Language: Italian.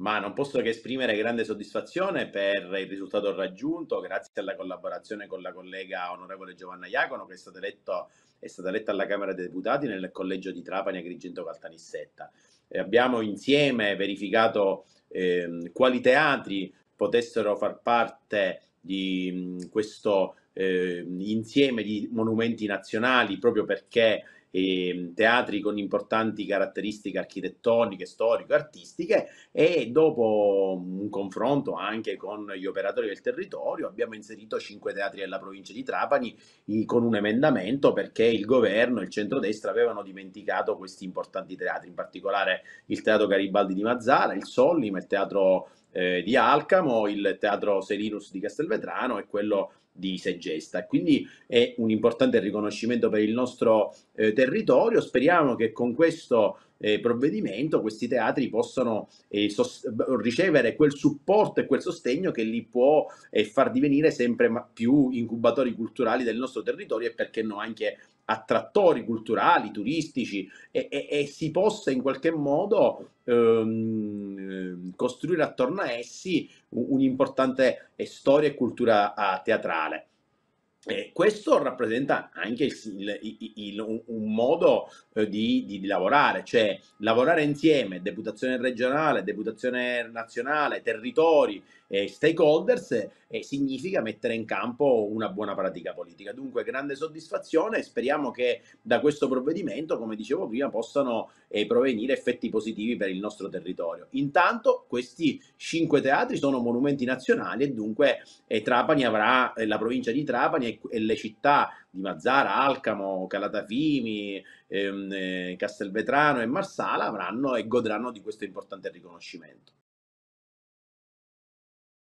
ma non posso che esprimere grande soddisfazione per il risultato raggiunto grazie alla collaborazione con la collega onorevole Giovanna Iacono che è stata, eletto, è stata eletta alla Camera dei Deputati nel collegio di Trapani Agrigento Caltanissetta. E abbiamo insieme verificato eh, quali teatri potessero far parte di questo eh, insieme di monumenti nazionali proprio perché eh, teatri con importanti caratteristiche architettoniche, storiche, artistiche e dopo un confronto anche con gli operatori del territorio abbiamo inserito cinque teatri della provincia di Trapani con un emendamento perché il governo e il centrodestra avevano dimenticato questi importanti teatri, in particolare il Teatro Garibaldi di Mazzara, il Sollima, il Teatro eh, di Alcamo, il Teatro Selinus di Castelvetrano e quello di Segesta. Quindi è un importante riconoscimento per il nostro eh, territorio. Speriamo che con questo eh, provvedimento questi teatri possono eh, sost- ricevere quel supporto e quel sostegno che li può eh, far divenire sempre più incubatori culturali del nostro territorio e perché no anche attrattori culturali, turistici e, e, e si possa in qualche modo ehm, ehm costruire attorno a essi un'importante storia e cultura ah, teatrale. Eh, questo rappresenta anche il, il, il, un, modo eh, di, di, di, lavorare, cioè lavorare insieme, deputazione regionale, deputazione nazionale, territori, eh, stakeholders, significa mettere in campo una buona pratica politica. Dunque grande soddisfazione e speriamo che da questo provvedimento, come dicevo prima, possano eh, provenire effetti positivi per il nostro territorio. Intanto questi cinque teatri sono monumenti nazionali e dunque eh, Trapani avrà, la provincia di Trapani e, le città di Mazzara, Alcamo, Calatafimi, ehm, eh, Castelvetrano e Marsala avranno e godranno di questo importante riconoscimento.